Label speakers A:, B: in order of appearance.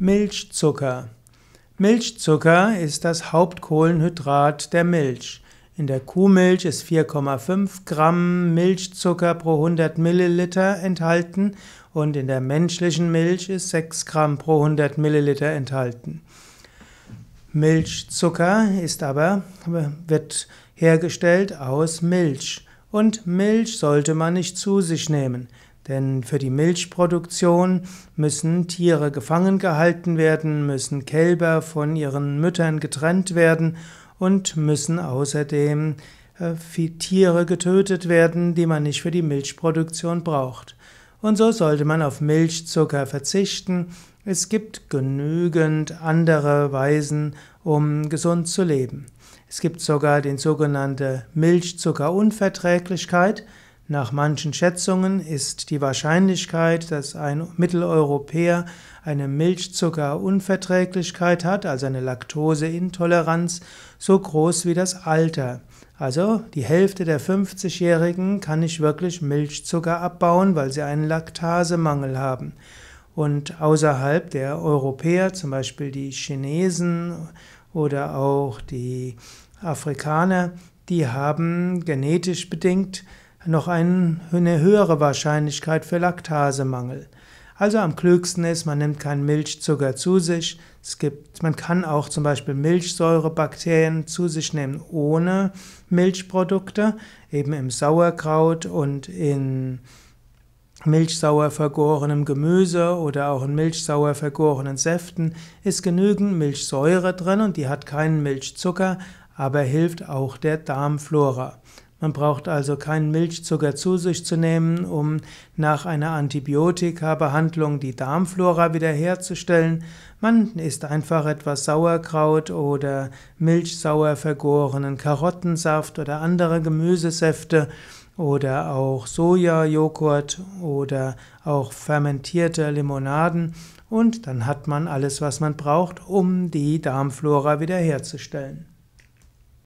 A: Milchzucker. Milchzucker ist das Hauptkohlenhydrat der Milch. In der Kuhmilch ist 4,5 Gramm Milchzucker pro 100 Milliliter enthalten und in der menschlichen Milch ist 6 Gramm pro 100 Milliliter enthalten. Milchzucker ist aber, wird hergestellt aus Milch und Milch sollte man nicht zu sich nehmen. Denn für die Milchproduktion müssen Tiere gefangen gehalten werden, müssen Kälber von ihren Müttern getrennt werden und müssen außerdem äh, Tiere getötet werden, die man nicht für die Milchproduktion braucht. Und so sollte man auf Milchzucker verzichten. Es gibt genügend andere Weisen, um gesund zu leben. Es gibt sogar den sogenannte Milchzuckerunverträglichkeit. Nach manchen Schätzungen ist die Wahrscheinlichkeit, dass ein Mitteleuropäer eine Milchzuckerunverträglichkeit hat, also eine Laktoseintoleranz, so groß wie das Alter. Also die Hälfte der 50-Jährigen kann nicht wirklich Milchzucker abbauen, weil sie einen Laktasemangel haben. Und außerhalb der Europäer, zum Beispiel die Chinesen oder auch die Afrikaner, die haben genetisch bedingt noch eine höhere Wahrscheinlichkeit für Laktasemangel. Also am klügsten ist, man nimmt keinen Milchzucker zu sich. Es gibt, man kann auch zum Beispiel Milchsäurebakterien zu sich nehmen ohne Milchprodukte, eben im Sauerkraut und in milchsauer vergorenem Gemüse oder auch in milchsauer vergorenen Säften ist genügend Milchsäure drin und die hat keinen Milchzucker, aber hilft auch der Darmflora. Man braucht also keinen Milchzucker zu sich zu nehmen, um nach einer Antibiotika-Behandlung die Darmflora wiederherzustellen. Man isst einfach etwas Sauerkraut oder milchsauer vergorenen Karottensaft oder andere Gemüsesäfte oder auch Sojajoghurt oder auch fermentierte Limonaden und dann hat man alles, was man braucht, um die Darmflora wiederherzustellen.